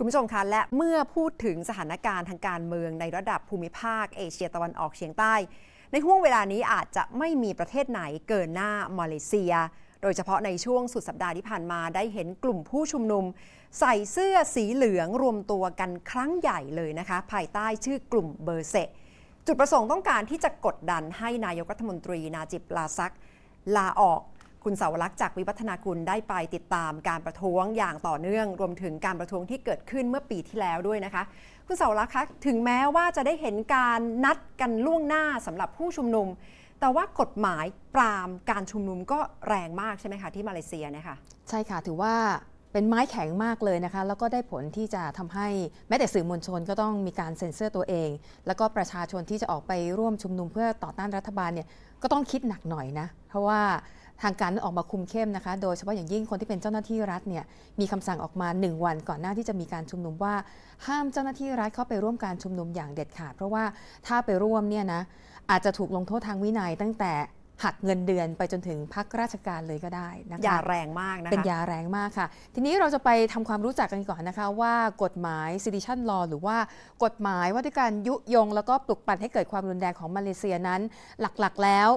คุณผู้ชมคะและเมื่อพูดถึงสถานการณ์ทางการเมืองในระดับภูมิภาคเอเชียตะวันออกเฉียงใต้ ในห่วงเวลานี้อาจจะไม่มีประเทศไหนเกินหน้ามาเลเซีย โดยเฉพาะในช่วงสุดสัปดาห์ที่ผ่านมาได้เห็นกลุ่มผู้ชุมนุม ใส่เสื้อสีเหลืองรวมตัวกันครั้งใหญ่เลยนะคะ ภายใต้ชื่อกลุ่มเบอร์เซ จุดประสงค์ต้องการที่จะกดดันให้นายกรัฐมนตรี นาจิบลาซัก ลาออกคุณเสาวลักษ์จากวิวัฒนาคุณได้ไปติดตามการประท้วงอย่างต่อเนื่อง รวมถึงการประท้วงที่เกิดขึ้นเมื่อปีที่แล้วด้วยนะคะ คุณเสาวลักษ์คะถึงแม้ว่าจะได้เห็นการนัดกันล่วงหน้าสำหรับผู้ชุมนุม แต่ว่ากฎหมายปรามการชุมนุมก็แรงมากใช่ไหมคะที่มาเลเซียนะคะใช่ค่ะ ถือว่าเป็นไม้แข็งมากเลยนะคะแล้วก็ได้ผลที่จะทำให้แม้แต่สื่อมวลชนก็ต้องมีการเซ็นเซอร์ตัวเอง แล้วก็ประชาชนที่จะออกไปร่วมชุมนุม เพื่อต่อต้านรัฐบาลเนี่ยก็ต้องคิดหนักหน่อยนะ เพราะว่าทางการออกมาคุมเข้มนะคะ โดยเฉพาะอย่างยิ่งคนที่เป็นเจ้าหน้าที่รัฐเนี่ยมีคำสั่งออกมา 1 วันก่อนหน้าที่จะมีการชุมนุมว่าห้ามเจ้าหน้าที่รัฐเข้าไปร่วมการชุมนุมอย่างเด็ดขาดเพราะว่าถ้าไปร่วมเนี่ยนะอาจจะถูกลงโทษทางวินัย ตั้งแต่หักเงินเดือนไปจนถึงพักราชการเลยก็ได้นะคะยาแรงมากนะคะเป็นยาแรงมากค่ะ ทีนี้เราจะไปทำความรู้จักกันก่อนนะคะว่ากฎหมาย s ิ d i t i น n law หรือว่ากฎหมายว่าด้วยการยุยง แล้วก็ปลุกปั่นให้เกิดความรุนแรงของมาเลเซียนั้นหลักๆ แล้ว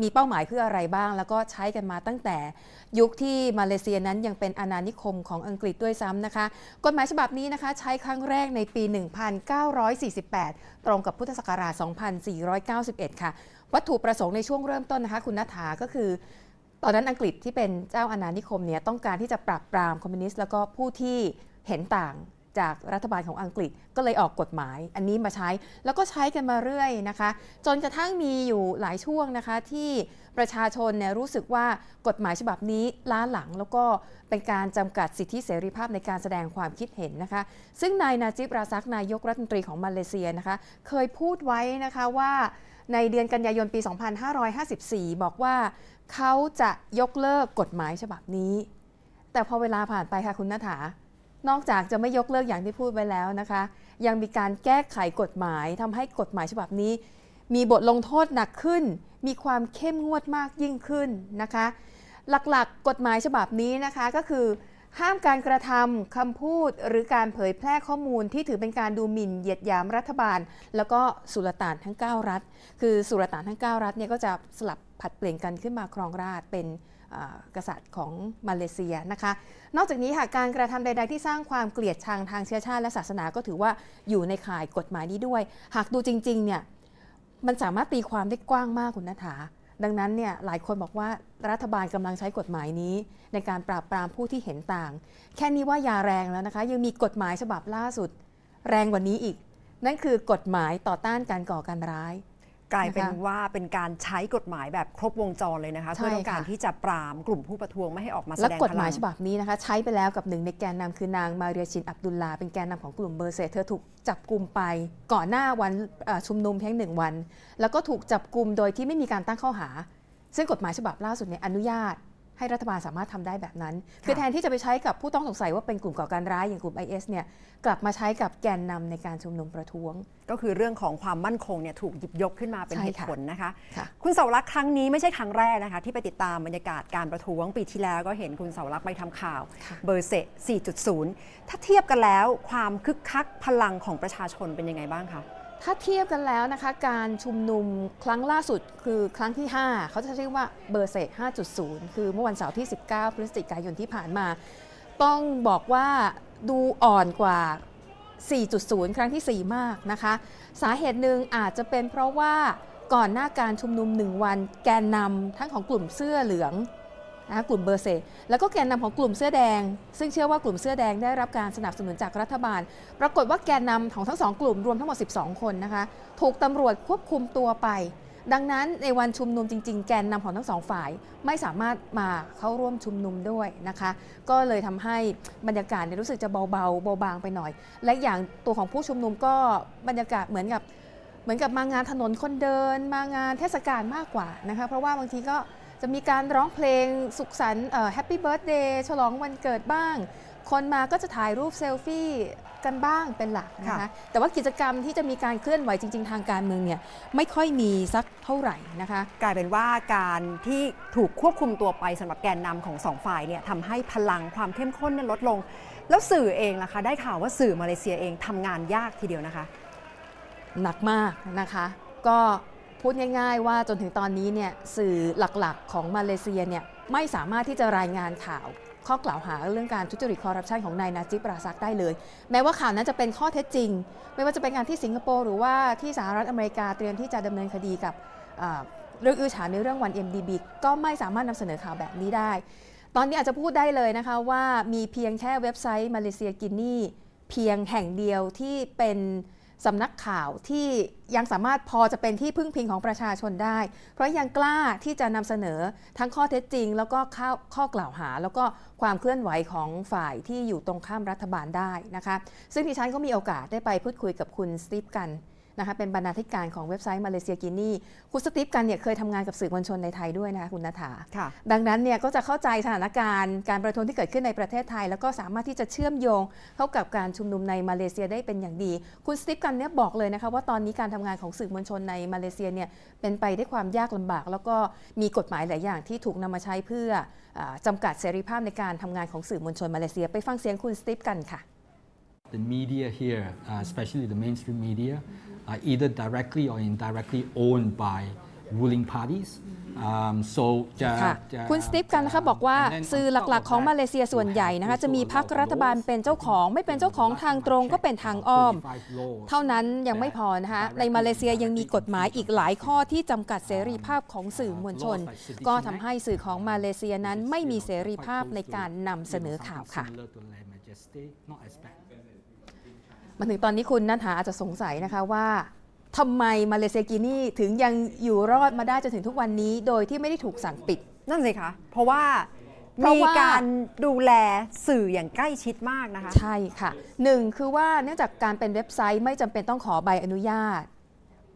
มีเป้าหมายเพื่ออะไรบ้างแล้วก็ใช้กันมาตั้งแต่ยุคที่มาเลเซียนั้นยังเป็นอาณานิคมของอังกฤษด้วยซ้ำนะคะ กฎหมายฉบับนี้นะคะ ใช้ครั้งแรกในปี 1948 ตรงกับพุทธศักราช 2491 ค่ะวัตถุประสงค์ในช่วงเริ่มต้นนะคะคุณนัฐาก็คือ ตอนนั้นอังกฤษที่เป็นเจ้าอาณานิคมเนี่ยต้องการที่จะปราบปรามคอมมิวนิสต์แล้วก็ผู้ที่เห็นต่างจากรัฐบาลของอังกฤษก็เลยออกกฎหมาย อันนี้มาใช้ แล้วก็ใช้กันมาเรื่อยนะคะ จนกระทั่งมีอยู่หลายช่วงนะคะที่ประชาชนเนี่ยรู้สึกว่ากฎหมายฉบับนี้ล้าหลังแล้วก็เป็นการจำกัดสิทธิเสรีภาพในการแสดงความคิดเห็นนะคะ ซึ่งนายนาจิบราซักนายกรัฐมนตรีของมาเลเซียนะคะเคยพูดไว้นะคะว่าในเดือนกันยายนปี 2554 บอกว่าเขาจะยกเลิกกฎหมายฉบับนี้ แต่พอเวลาผ่านไปค่ะคุณนัฐานอกจากจะไม่ยกเลิกอย่างที่พูดไปแล้วนะคะ ยังมีการแก้ไขกฎหมายทำให้กฎหมายฉบับนี้ มีบทลงโทษหนักขึ้น มีความเข้มงวดมากยิ่งขึ้นนะคะ หลักๆกกฎหมายฉบับนี้นะคะก็คือ ห้ามการกระทำคำพูดหรือการเผยแพร่ข้อมูลที่ถือเป็นการดูหมิ่น เหยียดหยามรัฐบาล แล้วก็สุลต่านทั้ง 9 รัฐคือสุลต่านทั้ง9รัฐเนี่ยก็จะสลับผัดเปลี่ยนกันขึ้นมาครองราชเป็นกษัตริย์ของมาเลเซียนะคะ นอกจากนี้หากการกระทำใดๆที่สร้างความเกลียดชังทางเชื้อชาติและศาสนา ก็ถือว่าอยู่ในข่ายกฎหมายนี้ด้วย หากดูจริงๆเนี่ยมันสามารถตีความได้กว้างมากคุณนัฐา ดังนั้นเนี่ยหลายคนบอกว่ารัฐบาลกำลังใช้กฎหมายนี้ในการปราบปรามผู้ที่เห็นต่าง แค่นี้ว่ายาแรงแล้วนะคะยังมีกฎหมายฉบับล่าสุด แรงกว่านี้อีก นั่นคือกฎหมายต่อต้านการก่อการร้ายกลายเป็นว่าเป็นการใช้กฎหมายแบบครบวงจรเลยนะคะเพื่อต้องการที่จะปรามกลุ่มผู้ประท้วงไม่ให้ออกมาแสดงพลังแลกฎหมายฉบับนี้นะคะใช้ไปแล้วกับหนึ่งในแกนนำคือนางมาเรียชินอับดุลลาเป็นแกนนำของกลุ่มเบอร์เซเธอถูกจับกลุ่มไปก่อนหน้าวันชุมนุมเพียงหนึ่งวัน แล้วก็ถูกจับกลุ่มโดยที่ไม่มีการตั้งข้อหา ซึ่งกฎหมายฉบับล่าสุดเนี่ยอนุญาตให้รัฐบาลสามารถทำได้แบบนั้น คือแทนที่จะไปใช้กับผู้ต้องสงสัยว่าเป็นกลุ่มก่อการร้าย อย่างกลุ่ม IS เนี่ยกลับมาใช้กับแกนนำในการชุมนุมประท้วง ก็คือเรื่องของความมั่นคงเนี่ยถูกหยิบยกขึ้นมาเป็นเหตุผลนะคะ คุณเสารักครั้งนี้ไม่ใช่ครั้งแรกนะคะ ที่ไปติดตามบรรยากาศการประท้วงปีที่แล้วก็เห็นคุณเสารักไปทำข่าวเบอร์เซ4.0 ถ้าเทียบกันแล้ว ความคึกคักพลังของประชาชนเป็นยังไงบ้างคะถ้าเทียบกันแล้วนะคะการชุมนุมครั้งล่าสุดคือครั้งที่ 5 เขาจะเรียกว่าเบอร์เซก5.0 คือเมื่อวันเสาร์ที่ 19 พฤศจิกายนที่ผ่านมา ต้องบอกว่าดูอ่อนกว่า 4.0 ครั้งที่ 4 มากนะคะ สาเหตุหนึ่งอาจจะเป็นเพราะว่าก่อนหน้าการชุมนุม 1 วันแกนนำทั้งของกลุ่มเสื้อเหลืองนะะกลุ่มเบอร์เซแล้วก็แกนนำของกลุ่มเสื้อแดง ซึ่งเชื่อว่ากลุ่มเสื้อแดงได้รับการสนับสนุนจากรัฐบาล ปรากฏว่าแกนนำของทั้งสองกลุ่มรวมทั้งหมด12 คนนะคะ ถูกตำรวจควบคุมตัวไป ดังนั้นในวันชุมนุมจริงๆ แกนนำของทั้งสองฝ่ายไม่สามารถมาเข้าร่วมชุมนุมด้วยนะคะ ก็เลยทำให้บรรยากาศรู้สึกจะเบาๆเบาบางไปหน่อย และอย่างตัวของผู้ชุมนุมก็บรรยากาศเหมือนกับเหมือนกับมางานถนนคนเดินมางานเทศกาลมากกว่านะคะ เพราะว่าบางทีก็จะมีการร้องเพลงสุขสันต์แฮปปี้เบิร์ดเดย์ฉลองวันเกิดบ้าง คนมาก็จะถ่ายรูปเซลฟี่กันบ้างเป็นหลักนะคะ แต่ว่ากิจกรรมที่จะมีการเคลื่อนไหวจริง ๆ ทางการเมืองเนี่ยไม่ค่อยมีสักเท่าไหร่นะคะ กลายเป็นว่าการที่ถูกควบคุมตัวไปสำหรับแกนนำของสองฝ่ายเนี่ยทำให้พลังความเข้มข้นนั้นลดลงแล้วสื่อเองล่ะคะ ได้ข่าวว่าสื่อมาเลเซียเองทำงานยากทีเดียวนะคะ หนักมากนะคะ ก็พูดง่ายๆว่าจนถึงตอนนี้เนี่ยสื่อหลักๆของมาเลเซียเนี่ยไม่สามารถที่จะรายงานข่าวข้อกล่าวหาเรื่องการทุจริตคอร์รัปชันของนายนาจิปราซักได้เลย แม้ว่าข่าวนั้นจะเป็นข้อเท็จจริง ไม่ว่าจะเป็นงานที่สิงคโปร์หรือว่าที่สหรัฐอเมริกาเตรียมที่จะดำเนินคดีกับเรื่องอื้อฉาในเรื่องวัน MDB ก็ไม่สามารถนำเสนอข่าวแบบนี้ได้ ตอนนี้อาจจะพูดได้เลยนะคะว่ามีเพียงแค่เว็บไซต์มาเลเซียกินนี่ เพียงแห่งเดียวที่เป็นสำนักข่าวที่ยังสามารถพอจะเป็นที่พึ่งพิงของประชาชนได้ เพราะยังกล้าที่จะนำเสนอทั้งข้อเท็จจริง แล้วก็ข้อขอกล่าวหาแล้วก็ความเคลื่อนไหวของฝ่ายที่อยู่ตรงข้ามรัฐบาลได้นะคะ ซึ่งดิฉันก็มีโอกาสได้ไปพูดคุยกับคุณสตีฟกันนะคะเป็นบรรณาธิการของเว็บไซต์มาเลเซียกินี่คุณสตีฟกันเนี่ยเคยทำงานกับสื่อมวลชนในไทยด้วยนะคะคุณนาถาดังนั้นเนี่ยก็จะเข้าใจสถานการณ์การประท้วงที่เกิดขึ้นในประเทศไทย แล้วก็สามารถที่จะเชื่อมโยงเข้ากับการชุมนุมในมาเลเซียได้เป็นอย่างดีคุณสตีฟกันเนี่ยบอกเลยนะคะว่าตอนนี้การทำงานของสื่อมวลชนในมาเลเซียเนี่ยเป็นไปด้วยความยากลำบาก แล้วก็มีกฎหมายหลายอย่างที่ถูกนำมาใช้เพื่ออจำกัดเสรีภาพในการทำงานของสื่อมวลชนมาเลเซียไปฟังเสียงคุณสตีฟกันค่ะ the media here, uh, especially the mainstream media, are uh, either directly or indirectly owned by ruling parties. Um, so จะคุณสติฟกันนะคะบอกว่าสื่อหลัก ๆ ของมาเลเซียส่วนใหญ่นะคะจะมีพรรครัฐบาลเป็นเจ้าของ ไม่เป็นเจ้าของทางตรงก็เป็นทางอ้อม เท่านั้น ยังไม่พอนะคะในมาเลเซียยังมีกฎหมายอีกหลายข้อ ที่จำกัดเสรีภาพของสื่อมวลชน ก็ทำให้สื่อของมาเลเซียนั้น ไม่มีเสรีภาพในการนำเสนอข่าวค่ะ t e s t a y not as bad มาถึงตอนนี้คุณนัทหาอาจจะสงสัยนะคะว่าทำไมมาเลเซียกินี่ถึงยังอยู่รอดมาได้จนถึงทุกวันนี้ โดยที่ไม่ได้ถูกสั่งปิดนั่นสิคะเพราะว่ามีการดูแลสื่ออย่างใกล้ชิดมากนะคะ ใช่ค่ะหนึ่งคือว่าเนื่องจากการเป็นเว็บไซต์ไม่จำเป็นต้องขอใบอนุญาต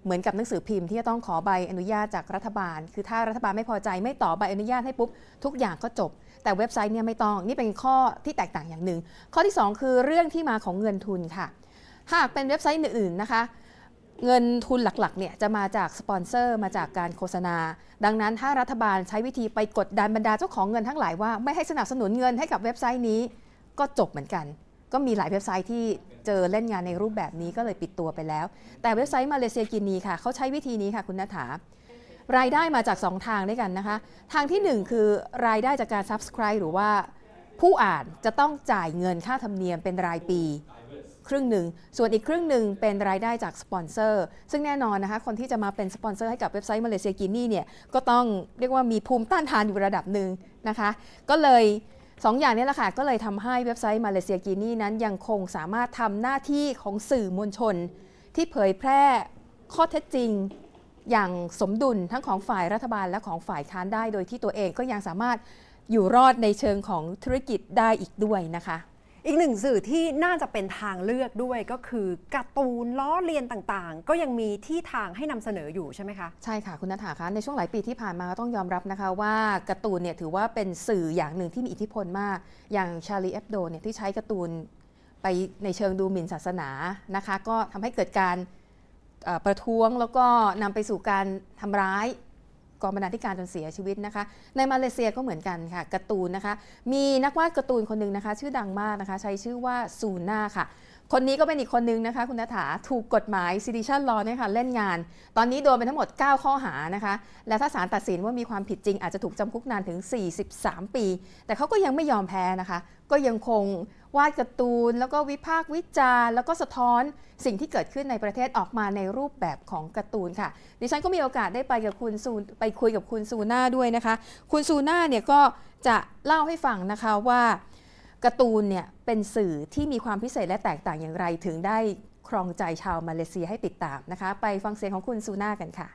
เหมือนกับหนังสือพิมพ์ที่จะต้องขอใบอนุญาตจากรัฐบาล คือถ้ารัฐบาลไม่พอใจไม่ต่อใบอนุญาตให้ปุ๊บทุกอย่างก็จบ แต่เว็บไซต์เนี่ยไม่ต้องนี่เป็นข้อที่แตกต่างอย่างหนึ่งข้อที่ 2 คือเรื่องที่มาของเงินทุนค่ะ หากเป็นเว็บไซต์อื่นๆนะคะ เงินทุนหลักๆเนี่ยจะมาจากสปอนเซอร์มาจากการโฆษณา ดังนั้นถ้ารัฐบาลใช้วิธีไปกดดันบรรดาเจ้าของเงินทั้งหลายว่าไม่ให้สนับสนุนเงินให้กับเว็บไซต์นี้ก็จบเหมือนกันก็มีหลายเว็บไซต์ที่เจอเล่นงานในรูปแบบนี้ก็เลยปิดตัวไปแล้ว แต่เว็บไซต์มาเลเซียกินีค่ะเขาใช้วิธีนี้ค่ะ คุณนัฐา รายได้มาจาก 2 ทางด้วยกันนะคะ ทางที่ 1 คือรายได้จากการ subscribe หรือว่าผู้อ่านจะต้องจ่ายเงินค่าธรรมเนียมเป็นรายปีครึ่งหนึ่งส่วนอีกครึ่งหนึ่งเป็นรายได้จากสปอนเซอร์ซึ่งแน่นอนนะคะคนที่จะมาเป็นสปอนเซอร์ให้กับเว็บไซต์มาเลเซียกินี่เนี่ยก็ต้องเรียกว่ามีภูมิต้านทานอยู่ระดับหนึ่งนะคะ ก็เลยสองอย่างนี้แหละค่ะ ก็เลยทำให้เว็บไซต์มาเลเซียกีนี่นั้นยังคงสามารถทำหน้าที่ของสื่อมวลชน ที่เผยแพร่ข้อเท็จจริงอย่างสมดุลทั้งของฝ่ายรัฐบาลและของฝ่ายค้านได้โดยที่ตัวเองก็ยังสามารถอยู่รอดในเชิงของธุรกิจได้อีกด้วยนะคะอีกหนึ่งสื่อที่น่าจะเป็นทางเลือกด้วยก็คือ การ์ตูนล้อเลียนต่างๆ ก็ยังมีที่ทางให้นำเสนออยู่ ใช่ไหมคะใช่ค่ะคุณนัฐาคะในช่วงหลายปีที่ผ่านมาต้องยอมรับนะคะ ว่าการ์ตูนเนี่ยถือว่าเป็นสื่ออย่างหนึ่งที่มีอิทธิพลมาก อย่างชาลีเอฟโดเนี่ยที่ใช้การ์ตูนไปในเชิงดูหมิ่นศาสนานะคะ ก็ทำให้เกิดการประท้วงแล้วก็นำไปสู่การทำร้ายกองบรรณาธิการจนเสียชีวิตนะคะ ในมาเลเซียก็เหมือนกันค่ะการ์ตูนนะคะ มีนักวาดการ์ตูนคนหนึ่งนะคะ ชื่อดังมากนะคะ ใช้ชื่อว่า ซูน่าค่ะคนนี้ก็เป็นอีกคนนึงนะคะคุณนัฐา ถูกกฎหมายซิดิชันลอเนี่ยค่ะเล่นงาน ตอนนี้โดนไปทั้งหมด 9 ข้อหานะคะ และถ้าศาลตัดสินว่ามีความผิดจริงอาจจะถูกจำคุกนานถึง 43 ปี แต่เขาก็ยังไม่ยอมแพ้นะคะ ก็ยังคงวาดการ์ตูนแล้วก็วิพากษ์วิจารณ์แล้วก็สะท้อนสิ่งที่เกิดขึ้นในประเทศออกมาในรูปแบบของการ์ตูนค่ะ ดิฉันก็มีโอกาสได้ไปกับคุณซูไปคุยกับคุณซูน่าด้วยนะคะ คุณซูน่าเนี่ยก็จะเล่าให้ฟังนะคะว่าการ์ตูนเนี่ยเป็นสื่อที่มีความพิเศษและแตกต่างอย่างไรถึงได้ครองใจชาวมาเลเซียให้ติดตามนะคะไปฟังเสียงของคุณซูน่ากันค่ะ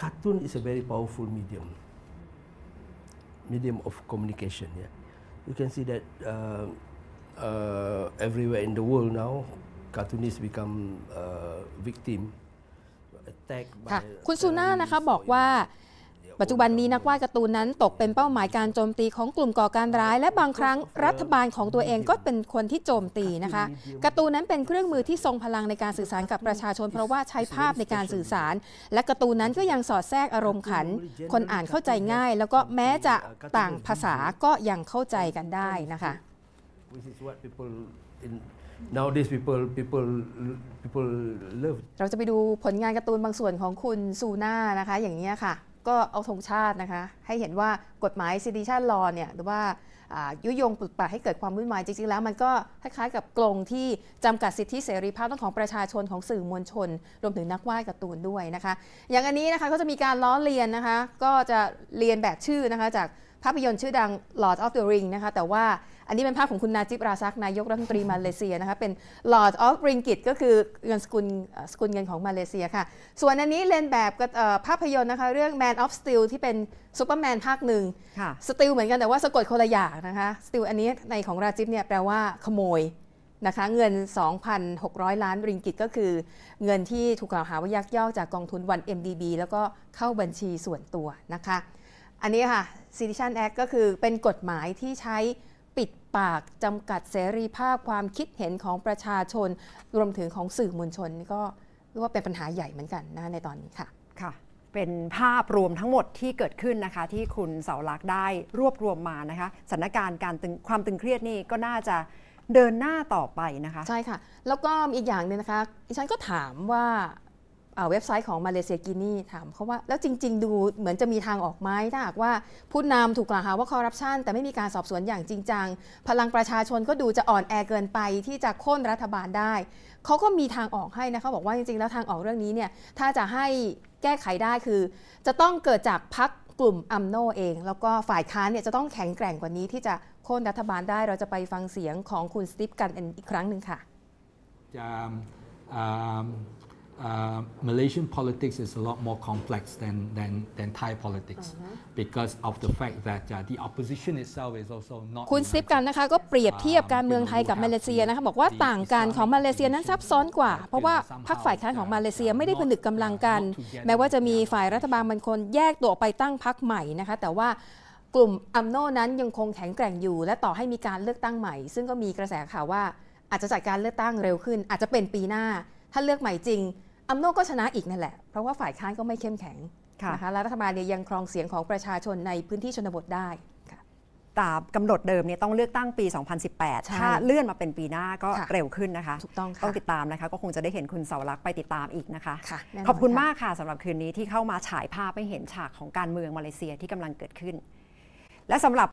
Cartoon is a very powerful medium medium of communication yeah you can see that uh, uh, everywhere in the world now cartoonists become uh, victim ค่ะคุณซูน่านะคะบอกว่าปัจจุบันนี้นักวาดการ์ตูนนั้นตกเป็นเป้าหมายการโจมตีของกลุ่มก่อการร้าย และบางครั้งรัฐบาลของตัวเองก็เป็นคนที่โจมตีนะคะการ์ตูนนั้นเป็นเครื่องมือที่ทรงพลังในการสื่อสารกับประชาชน เพราะว่าใช้ภาพในการสื่อสาร และการ์ตูนนั้นก็ยังสอดแทรกอารมณ์ขัน คนอ่านเข้าใจง่าย แล้วก็แม้จะต่างภาษาก็ยังเข้าใจกันได้นะคะ w t e e nowadays people people people love เราจะไปดูผลงานการ์ตูนบางส่วนของคุณซูน่านะคะ อย่างนี้ค่ะก็เอาธงชาตินะคะให้เห็นว่ากฎหมาย ซิติชันลอเนี่ยหรือว่ายุยงปลุกปั่นให้เกิดความวุ่นวายจริงๆแล้ว มันก็คล้าย ๆ กับกรงที่จำกัดสิทธิเสรีภาพของประชาชนของสื่อมวลชน รวมถึงนักวาดการ์ตูนด้วยนะคะ อย่างอันนี้นะคะก็จะมีการล้อเลียนนะคะ ก็จะเรียนแบบชื่อนะคะจากภาพยนตร์ชื่อดัง Lord of the Ring นะคะแต่ว่าอันนี้เป็นภาพของคุณนาจิบราซักนายกรัฐมนตรีมาเลเซียนะคะเป็น Lord of Ringgit ก็คือเงินสกุลสกุลเงินของมาเลเซียค่ะ ส่วนอันนี้เล่นแบบภาพยนตร์นะคะ เรื่อง Man of Steel ที่เป็นซูเปอร์แมนภาคหนึ่งสติลเหมือนกันแต่ว่าสะกดคนละอย่างนะคะสติลอันนี้ในของราจิบเนี่ยแปลว่าขโมยนะคะ เงิน 2,600 ล้านริงกิตก็คือเงินที่ถูกกล่าวหาว่ายักยอกจากกองทุนวัน MDB แล้วก็เข้าบัญชีส่วนตัวนะคะอันนี้ค่ะ c i t i z e n Act ก็คือเป็นกฎหมายที่ใช้ปิดปากจำกัดเสรีภาพความคิดเห็นของประชาชน รวมถึงของสื่อมวลชน ก็เรียกว่าเป็นปัญหาใหญ่เหมือนกันนะในตอนนี้ค่ะ ค่ะ เป็นภาพรวมทั้งหมดที่เกิดขึ้นนะคะ ที่คุณเสาลักษ์ได้รวบรวมมานะคะสถานการณ์การตึงความตึงเครียดนี่ก็น่าจะเดินหน้าต่อไปนะคะใช่ค่ะ แล้วก็อีกอย่างหนึ่งนะคะดิฉันก็ถามว่าเว็บไซต์ของมาเลเซียกินี่ถามเขาว่าแล้วจริงๆดูเหมือนจะมีทางออกไหมถ้าหากว่าผู้นำถูกกล่าวหาว่าคอร์รัปชัน แต่ไม่มีการสอบสวนอย่างจริงจังพลังประชาชนก็ดูจะอ่อนแอเกินไป ที่จะโค่นรัฐบาลได้เขาก็มีทางออกให้นะคะบอกว่าจริง ๆแล้วทางออกเรื่องนี้เนี่ยถ้าจะให้แก้ไขได้คือ จะต้องเกิดจากพักกลุ่มอัมโนเอง แล้วก็ฝ่ายค้านเนี่ยจะต้องแข็งแกร่งกว่านี้ ที่จะโค่นรัฐบาลได้เราจะไปฟังเสียงของคุณสติปกันอีกครั้งหนึ่งค่ะจะ uh, Malaysian politics is a lot more complex than, than, than Thai politics uh -huh. because of the fact that uh, the opposition itself is also not คุณซิปกันนะคะ ก็เปรียบเทียบการเมืองไทยกับมาเลเซียนะคะบอกว่าต่างกันของมาเลเซียนั้นซับซ้อนกว่า เพราะว่าพรรคฝ่ายค้านของมาเลเซียไม่ได้ผนึกกำลังกัน แม้ว่าจะมีฝ่ายรัฐบาลบางคนแยกตัวไปตั้งพรรคใหม่นะคะ แต่ว่ากลุ่มอัมโนนั้นยังคงแข็งแกร่งอยู่ และต่อให้มีการเลือกตั้งใหม่ ซึ่งก็มีกระแสข่าวว่าอาจจะจัดการเลือกตั้งเร็วขึ้น อาจจะเป็นปีหน้าถ้าเลือกใหม่จริงอัมโนก็ชนะอีกนั่นแหละ เพราะว่าฝ่ายค้านก็ไม่เข้มแข็งนะคะและรัฐบาลเนี่ยยังครองเสียงของประชาชนในพื้นที่ชนบทได้ตามกำหนดเดิมเนี่ยต้องเลือกตั้งปี 2018 ถ้าเลื่อนมาเป็นปีหน้าก็เร็วขึ้นนะคะถูกต้องต้องติดตามนะคะ ก็คงจะได้เห็นคุณเสารักษ์ไปติดตามอีกนะคะขอบคุณมากค่ะสำหรับคืนนี้ที่เข้ามา ฉายภาพให้เห็นฉากของการเมืองมาเลเซียที่กำลังเกิดขึ้น และสำหรับ